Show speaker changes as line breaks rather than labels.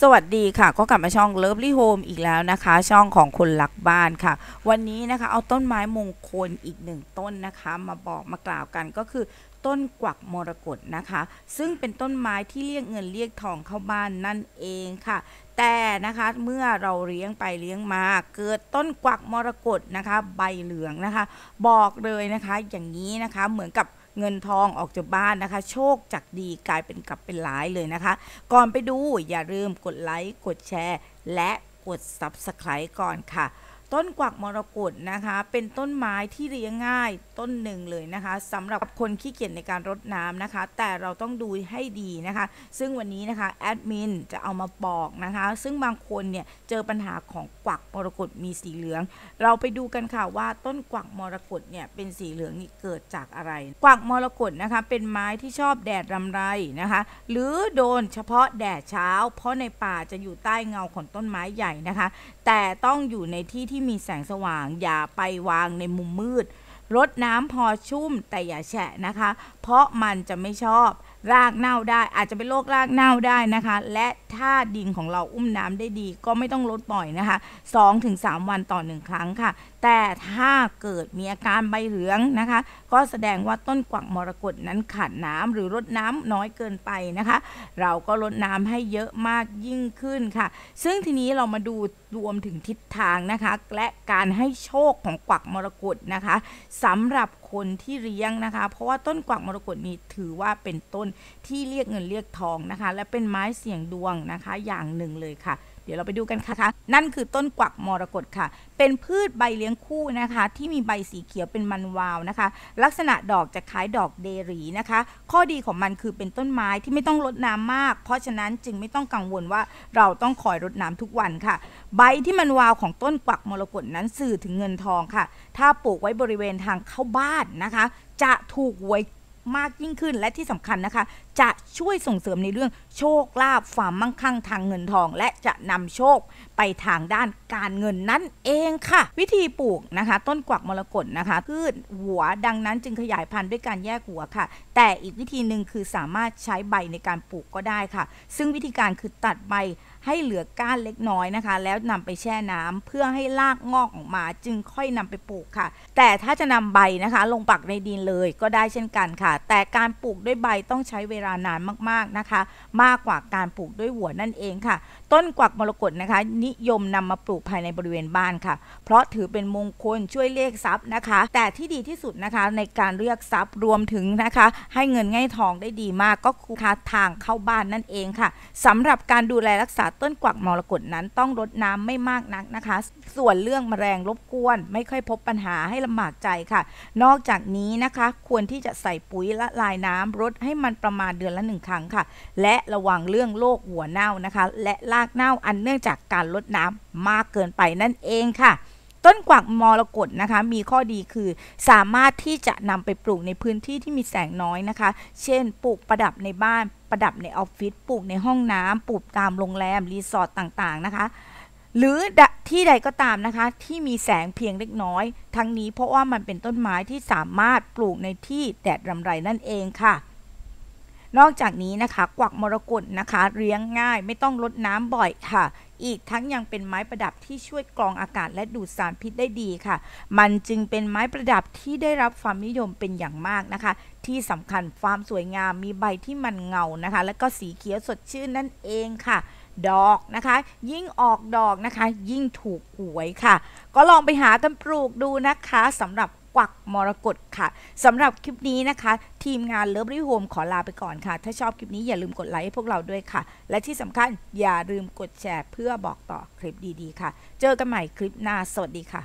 สวัสดีค่ะก็กลับมาช่อง Lovely Home อีกแล้วนะคะช่องของคนหลักบ้านค่ะ วันนี้นะคะเอาต้นไม้มงคลอีกหนึ่งต้นนะคะ มาบอกมากล่าวกันก็คือต้นกวักมรกตนะคะ ซึ่งเป็นต้นไม้ที่เรียกเงินเรียกทองเข้าบ้านนั่นเองค่ะ แต่นะคะเมื่อเราเลี้ยงไปเลี้ยงมา เกิดต้นกวักมรกตนะคะ ใบเหลืองนะคะ บอกเลยนะคะอย่างนี้นะคะเหมือนกับเงินทองออกจากบ้านนะคะ โชคจากดีกลายเป็นกลับเป็นหลายเลยนะคะ ก่อนไปดูอย่าลืมกดไลค์กดแชร์และกด Subscribe ก่อนค่ะต้นกวักมรกตนะคะเป็นต้นไม้ที่เลี้ยงง่ายต้นหนึ่งเลยนะคะสำหรับคนขี้เกียจในการรดน้ำนะคะ แต่เราต้องดูให้ดีนะคะ ซึ่งวันนี้นะคะแอดมินจะเอามาบอกนะคะ ซึ่งบางคนเนี่ยเจอปัญหาของกวักมรกตมีสีเหลือง เราไปดูกันค่ะว่าต้นกวักมรกตเนี่ยเป็นสีเหลืองนี่เกิดจากอะไร กวักมรกตนะคะ เป็นไม้ที่ชอบแดดรำไรนะคะ หรือโดนเฉพาะแดดเช้า เพราะในป่าจะอยู่ใต้เงาของต้นไม้ใหญ่นะคะ แต่ต้องอยู่ในที่ที่มีแสงสว่างอย่าไปวางในมุมมืด รดน้ำพอชุ่มแต่อย่าแฉะนะคะ เพราะมันจะไม่ชอบรากเน่าได้อาจจะเป็นโรครากเน่าได้นะคะ และถ้าดินของเราอุ้มน้ำได้ดีก็ไม่ต้องลดปล่อยนะคะ 2-3 วันต่อ1ครั้งค่ะ แต่ถ้าเกิดมีอาการใบเหลืองนะคะ ก็แสดงว่าต้นกวักมรกตนั้นขาดน้ำ หรือรดน้ำน้อยเกินไปนะคะ เราก็ลดน้ำให้เยอะมากยิ่งขึ้นค่ะ ซึ่งทีนี้เรามาดูรวมถึงทิศทางนะคะ และการให้โชคของกวักมรกตนะคะ สำหรับคนที่เลี้ยงนะคะ เพราะว่าต้นกวักมรกตนี้ถือว่าเป็นต้นที่เรียกเงินเรียกทองนะคะ และเป็นไม้เสี่ยงดวงนะคะ อย่างหนึ่งเลยค่ะ เดี๋ยวเราไปดูกันค่ะนั่นคือต้นกวักมรกตค่ะ เป็นพืชใบเลี้ยงคู่นะคะ ที่มีใบสีเขียว เป็นมันวาวนะคะลักษณะดอกจะคล้ายดอกเดรีนะคะ ข้อดีของมันคือเป็นต้นไม้ที่ไม่ต้องรดน้ำมากเพราะฉะนั้นจึงไม่ต้องกังวลว่าเราต้องคอยรดน้ำทุกวันค่ะ ใบที่มันวาวของต้นกวักมรกตนั้นสื่อถึงเงินทองค่ะ ถ้าปลูกไว้บริเวณทางเข้าบ้านนะคะ จะถูกหวยมากยิ่งขึ้นและที่สำคัญนะคะจะช่วยส่งเสริมในเรื่องโชคลาภความมั่งคั่งทางเงินทอง และจะนำโชคไปทางด้านการเงินนั่นเองค่ะ วิธีปลูกนะคะ ต้นกวักมรกตนะคะพืชหัวดังนั้นจึงขยายพันธุ์ด้วยการแยกหัวค่ะ แต่อีกวิธีหนึ่งคือสามารถใช้ใบในการปลูกก็ได้ค่ะ ซึ่งวิธีการคือตัดใบให้เหลือก้านเล็กน้อยนะคะ แล้วนำไปแช่น้ำ เพื่อให้รากงอกออกมาจึงค่อยนำไปปลูกค่ะ แต่ถ้าจะนำใบนะคะ ลงปักในดินเลยก็ได้เช่นกันค่ะ แต่การปลูกด้วยใบต้องใช้เวลานานมากๆนะคะ มากกว่าการปลูกด้วยหัวนั่นเองค่ะ ต้นกวักมรกตนะคะ นิยมนำมาปลูกภายในบริเวณบ้านค่ะ เพราะถือเป็นมงคลช่วยเรียกทรัพย์นะคะ แต่ที่ดีที่สุดนะคะในการเรียกทรัพย์รวมถึงนะคะ ให้เงินง่ายทองได้ดีมากก็คือทางเข้าบ้านนั่นเองค่ะ สำหรับการดูแลรักษาต้นกวักมรกตนั้นต้องรดน้ำไม่มากนักนะคะ ส่วนเรื่องมแมลงรบกวนไม่ค่อยพบปัญหาให้ลำบากใจค่ะ นอกจากนี้นะคะ ควรที่จะใส่ปุ๋ยละลายน้ำรดให้มันประมาณเดือนละหนึ่งครั้งค่ะ และระวังเรื่องโรคหัวเน่านะคะ และรากเน่าอันเนื่องจากการลดน้ำมากเกินไปนั่นเองค่ะต้นกวักมรกตนะคะ มีข้อดีคือสามารถที่จะนำไปปลูกในพื้นที่ที่มีแสงน้อยนะคะ เช่น ปลูกประดับในบ้านประดับในออฟฟิศปลูกในห้องน้ำ ปลูกตามโรงแรมรีสอร์ทต่างๆนะคะ หรือที่ใดก็ตามนะคะ ที่มีแสงเพียงเล็กน้อย ทั้งนี้เพราะว่ามันเป็นต้นไม้ที่สามารถปลูกในที่แดดรำไรนั่นเองค่ะนอกจากนี้นะคะกวักมรกตนะคะเลี้ยงง่ายไม่ต้องลดน้ำบ่อยค่ะ อีกทั้งยังเป็นไม้ประดับที่ช่วยกรองอากาศ และดูดสารพิษได้ดีค่ะ มันจึงเป็นไม้ประดับที่ได้รับความนิยมเป็นอย่างมากนะคะ ที่สำคัญความสวยงามมีใบที่มันเงานะคะ และก็สีเขียวสดชื่นนั่นเองค่ะ ดอกนะคะ ยิ่งออกดอกนะคะ ยิ่งถูกหวยค่ะ ก็ลองไปหากันปลูกดูนะคะสำหรับกวักมรกตค่ะ สำหรับคลิปนี้นะคะ ทีมงานเลิฟรีโฮมขอลาไปก่อนค่ะ ถ้าชอบคลิปนี้อย่าลืมกดไลค์ให้พวกเราด้วยค่ะ และที่สำคัญอย่าลืมกดแชร์เพื่อบอกต่อคลิปดีๆ ค่ะ เจอกันใหม่คลิปหน้า สวัสดีค่ะ